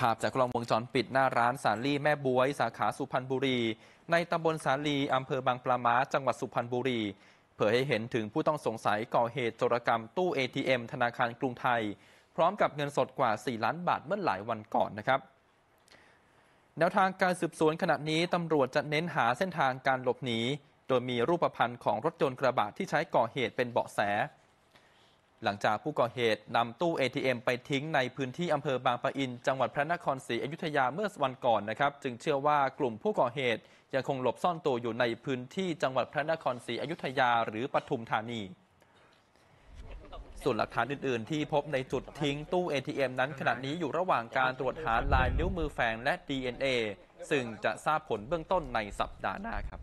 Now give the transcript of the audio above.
ภาพจากกล้องวงจรปิดหน้าร้านสาลีแม่บวย สาขาสุพรรณบุรี ในตำบลสาลีอำเภอบางปลาม้าจังหวัดสุพรรณบุรี เผยให้เห็นถึงผู้ต้องสงสัยก่อเหตุโจรกรรมตู้ ATM ธนาคารกรุงไทย พร้อมกับเงินสดกว่า 4 ล้านบาทเมื่อหลายวันก่อนนะครับ แนวทางการสืบสวนขณะนี้ตำรวจจะเน้นหาเส้นทางการหลบหนีโดยมีรูปพรรณของรถยนต์กระบะที่ใช้ก่อเหตุเป็นเบาะแสหลังจากผู้ก่อเหตุนำตู้ ATM ไปทิ้งในพื้นที่อำเภอบางปะอิน จังหวัดพระนครศรีอยุธยาเมื่อวันก่อนนะครับ จึงเชื่อว่ากลุ่มผู้ก่อเหตุยังคงหลบซ่อนตัวอยู่ในพื้นที่จังหวัดพระนครศรีอยุธยาหรือปทุมธานี ส่วนหลักฐานอื่นๆ ที่พบในจุดทิ้งตู้ ATM นั้น ขณะนี้อยู่ระหว่างการตรวจหาลายนิ้วมือแฝงและ DNA ซึ่งจะทราบผลเบื้องต้นในสัปดาห์หน้าครับ